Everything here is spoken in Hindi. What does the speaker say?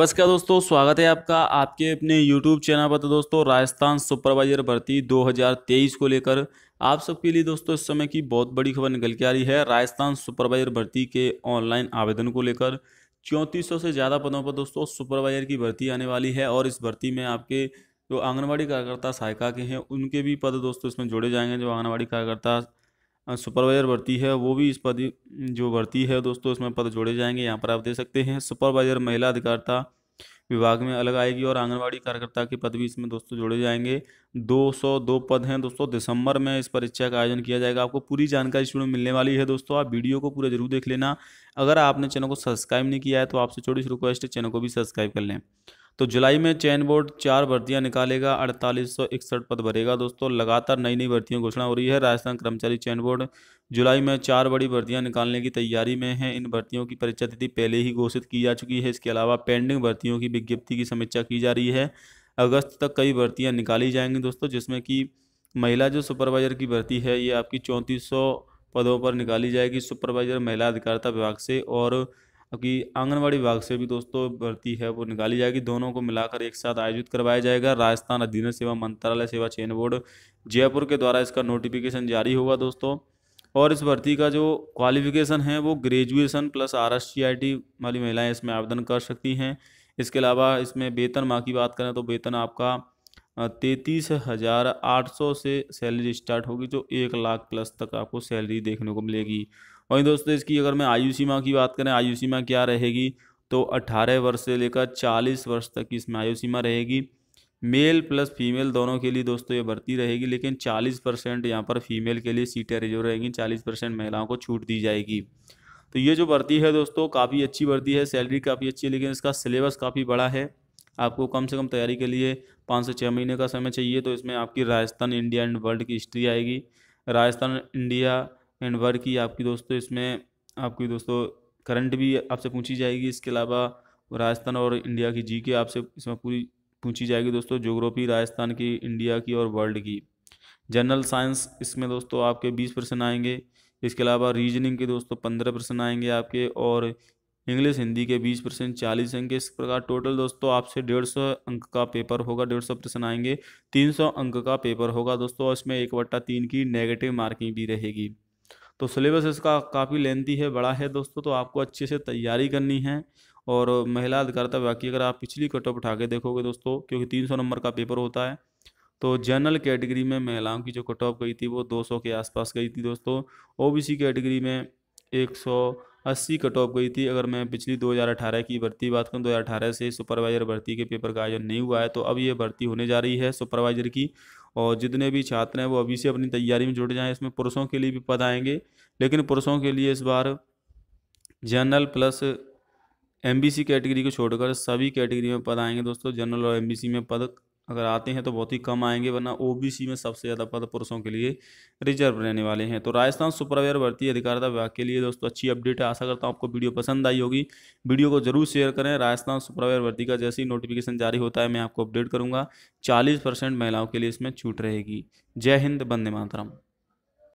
बस का दोस्तों स्वागत है आपका आपके अपने यूट्यूब चैनल पर तो दोस्तों राजस्थान सुपरवाइजर भर्ती 2023 को लेकर आप सबके लिए दोस्तों इस समय की बहुत बड़ी खबर निकल के आ रही है राजस्थान सुपरवाइजर भर्ती के ऑनलाइन आवेदन को लेकर चौंतीस से ज़्यादा पदों पर दोस्तों सुपरवाइजर की भर्ती आने वाली है और इस भर्ती में आपके जो आंगनबाड़ी कार्यकर्ता सहायिका के हैं उनके भी पद दोस्तों इसमें जोड़े जाएंगे जो आंगनबाड़ी कार्यकर्ता सुपरवाइज़र भर्ती है वो भी इस पद जो भर्ती है दोस्तों इसमें पद जोड़े जाएंगे यहाँ पर आप दे सकते हैं सुपरवाइज़र महिला अधिकारिता विभाग में अलग आएगी और आंगनबाड़ी कार्यकर्ता के पद भी इसमें दोस्तों जोड़े जाएंगे 202 पद हैं दोस्तों दिसंबर में इस परीक्षा का आयोजन किया जाएगा आपको पूरी जानकारी स्टूडेंट मिलने वाली है दोस्तों आप वीडियो को पूरा जरूर देख लेना अगर आपने चैनल को सब्सक्राइब नहीं किया है तो आपसे छोटी सी रिक्वेस्ट है चैनल को भी सब्सक्राइब कर लें तो जुलाई में चयन बोर्ड चार भर्तियां निकालेगा अड़तालीस सौ इकसठ पद भरेगा दोस्तों लगातार नई नई भर्तियों घोषणा हो रही है राजस्थान कर्मचारी चयन बोर्ड जुलाई में चार बड़ी भर्तियां निकालने की तैयारी में है इन भर्तियों की परीक्षा तिथि पहले ही घोषित की जा चुकी है इसके अलावा पेंडिंग भर्तियों की विज्ञप्ति की समीक्षा की जा रही है अगस्त तक कई भर्तियाँ निकाली जाएंगी दोस्तों जिसमें कि महिला जो सुपरवाइजर की भर्ती है ये आपकी चौंतीस पदों पर निकाली जाएगी सुपरवाइजर महिला अधिकारिता विभाग से और कि आंगनबाड़ी विभाग से भी दोस्तों भर्ती है वो निकाली जाएगी दोनों को मिलाकर एक साथ आयोजित करवाया जाएगा राजस्थान अधीन सेवा मंत्रालय सेवा चयन बोर्ड जयपुर के द्वारा इसका नोटिफिकेशन जारी होगा दोस्तों और इस भर्ती का जो क्वालिफिकेशन है वो ग्रेजुएसन प्लस आर एस वाली महिलाएँ इसमें आवेदन कर सकती हैं इसके अलावा इसमें वेतन माँ की बात करें तो वेतन आपका तैंतीस हज़ार आठ सौ से सैलरी स्टार्ट होगी जो एक लाख प्लस तक आपको सैलरी देखने को मिलेगी वहीं दोस्तों इसकी अगर मैं आयु सीमा की बात करें आयु सीमा क्या रहेगी तो 18 वर्ष से लेकर 40 वर्ष तक की इसमें आयु सीमा रहेगी मेल प्लस फीमेल दोनों के लिए दोस्तों ये भर्ती रहेगी लेकिन 40 परसेंट यहाँ पर फीमेल के लिए सीटें रिजर्व रहेंगी 40 परसेंट महिलाओं को छूट दी जाएगी तो ये जो भर्ती है दोस्तों काफ़ी अच्छी भर्ती है सैलरी काफ़ी अच्छी है लेकिन इसका सिलेबस काफ़ी बड़ा है आपको कम से कम तैयारी के लिए पाँच से छः महीने का समय चाहिए तो इसमें आपकी राजस्थान इंडिया एंड वर्ल्ड की हिस्ट्री आएगी राजस्थान इंडिया एंड वर्क की आपकी दोस्तों इसमें आपकी दोस्तों करंट भी आपसे पूछी जाएगी इसके अलावा राजस्थान और इंडिया की जी के आपसे इसमें पूरी पूछी जाएगी दोस्तों जोग्राफी राजस्थान की इंडिया की और वर्ल्ड की जनरल साइंस इसमें दोस्तों आपके बीस परसेंट आएंगे इसके अलावा रीजनिंग के दोस्तों पंद्रह परसेंट आएंगे आपके और इंग्लिश हिंदी के बीस परसेंट चालीस अंक इस प्रकार टोटल दोस्तों आपसे डेढ़ सौ अंक का पेपर होगा डेढ़ सौ प्रश्न आएंगे तीन सौ अंक का पेपर होगा दोस्तों इसमें एक वट्टा तीन की नेगेटिव मार्किंग भी रहेगी तो सिलेबस इसका काफ़ी लेंथी है बड़ा है दोस्तों तो आपको अच्छे से तैयारी करनी है और महिला अधिकारिता बाकी अगर आप पिछली कटअप उठा के देखोगे दोस्तों क्योंकि 300 नंबर का पेपर होता है तो जनरल कैटेगरी में महिलाओं की जो कटअप गई थी वो 200 के आसपास गई थी दोस्तों ओबीसी कैटेगरी में एक अस्सी कट ऑफ गई थी अगर मैं पिछली 2018 की भर्ती बात करूं 2018 से सुपरवाइजर भर्ती के पेपर का आयोजन नहीं हुआ है तो अब ये भर्ती होने जा रही है सुपरवाइजर की और जितने भी छात्र हैं वो अभी से अपनी तैयारी में जुट जाएँ इसमें पुरुषों के लिए भी पद आएंगे लेकिन पुरुषों के लिए इस बार जनरल प्लस एम कैटेगरी को छोड़कर सभी कैटेगरी में पद आएंगे दोस्तों जनरल और एम में पद अगर आते हैं तो बहुत ही कम आएंगे वरना ओबीसी में सबसे ज़्यादा पद पुरुषों के लिए रिजर्व रहने वाले हैं तो राजस्थान सुपरवेयर भर्ती अधिकारिता विभाग के लिए दोस्तों अच्छी अपडेट है आशा करता हूँ आपको वीडियो पसंद आई होगी वीडियो को जरूर शेयर करें राजस्थान सुपरवेयर भर्ती का जैसे ही नोटिफिकेशन जारी होता है मैं आपको अपडेट करूँगा चालीस महिलाओं के लिए इसमें छूट रहेगी जय हिंद बंदे मातरम